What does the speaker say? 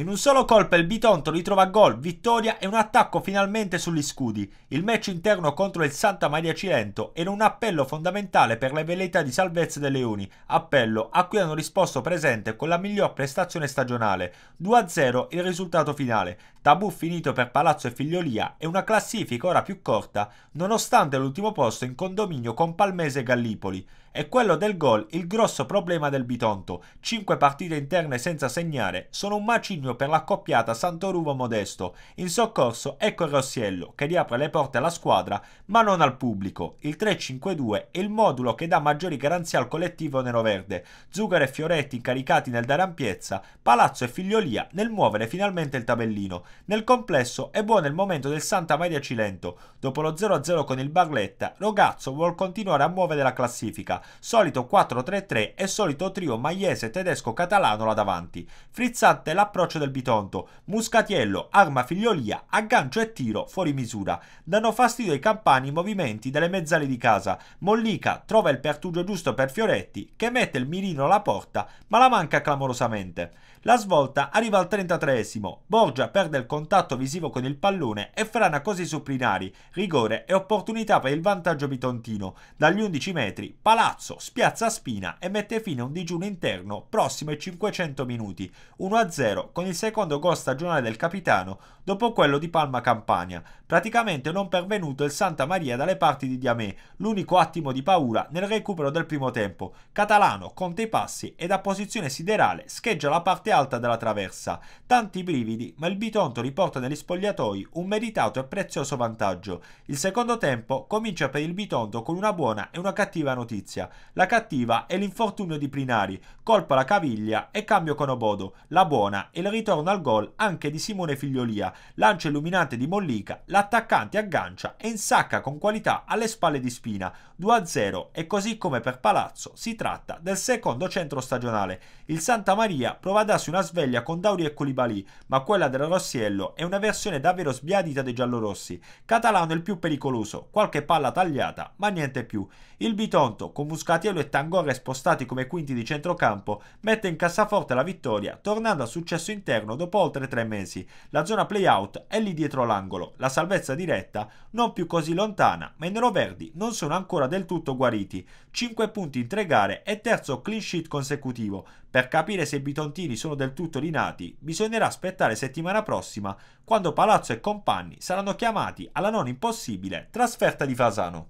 In un solo colpo il Bitonto ritrova gol, vittoria e un attacco finalmente sugli scudi, il match interno contro il Santa Maria Cilento era un appello fondamentale per le velleità di salvezza dei Leoni, appello a cui hanno risposto presente con la miglior prestazione stagionale, 2-0 il risultato finale, tabù finito per Palazzo e Figliolia e una classifica ora più corta nonostante l'ultimo posto in condominio con Palmese e Gallipoli. E quello del gol il grosso problema del Bitonto, 5 partite interne senza segnare, sono un macigno pugno per l'accoppiata Santoruvo-Modesto. In soccorso ecco il Rossiello che riapre le porte alla squadra ma non al pubblico. Il 3-5-2 è il modulo che dà maggiori garanzie al collettivo neroverde. Zugare e Fioretti incaricati nel dare ampiezza, Palazzo e Figliolia nel muovere finalmente il tabellino. Nel complesso è buono il momento del Santa Maria Cilento. Dopo lo 0-0 con il Barletta, Rogazzo vuol continuare a muovere la classifica. Solito 4-3-3 e solito trio maiese tedesco-catalano là davanti. Frizzante l'approccio calcio del Bitonto. Muscatiello, arma figliolia, aggancio e tiro fuori misura. Danno fastidio ai campani i movimenti delle mezzali di casa. Mollica trova il pertugio giusto per Fioretti che mette il mirino alla porta ma la manca clamorosamente. La svolta arriva al 33esimo, Borgia perde il contatto visivo con il pallone e frana così su Plinari, rigore e opportunità per il vantaggio bitontino. Dagli 11 metri Palazzo spiazza Spina e mette fine a un digiuno interno prossimo ai 500 minuti, 1-0 con il secondo gol stagionale del capitano dopo quello di Palma Campania. Praticamente non pervenuto il Santa Maria dalle parti di Diamè, l'unico attimo di paura nel recupero del primo tempo. Catalano conta i passi e da posizione siderale scheggia la parte alta dalla traversa. Tanti brividi, ma il Bitonto riporta negli spogliatoi un meritato e prezioso vantaggio. Il secondo tempo comincia per il Bitonto con una buona e una cattiva notizia. La cattiva è l'infortunio di Plinari, colpo alla caviglia e cambio con Obodo. La buona è il ritorno al gol anche di Simone Figliolia, lancio illuminante di Mollica, l'attaccante aggancia e insacca con qualità alle spalle di Spina. 2-0 e così come per Palazzo si tratta del secondo centro stagionale. Il Santa Maria prova ad quasi una sveglia con Dauri e Colibali, ma quella della Rossiello è una versione davvero sbiadita dei giallorossi. Catalano è il più pericoloso, qualche palla tagliata, ma niente più. Il Bitonto, con Muscatiello e Tangore spostati come quinti di centrocampo, mette in cassaforte la vittoria, tornando al successo interno dopo oltre tre mesi. La zona playout è lì dietro l'angolo, la salvezza diretta non più così lontana, ma i neroverdi non sono ancora del tutto guariti. 5 punti in 3 gare e terzo clean sheet consecutivo. Per capire se i Bitontini sono sono del tutto rinati, bisognerà aspettare settimana prossima quando Palazzo e compagni saranno chiamati alla non impossibile trasferta di Fasano.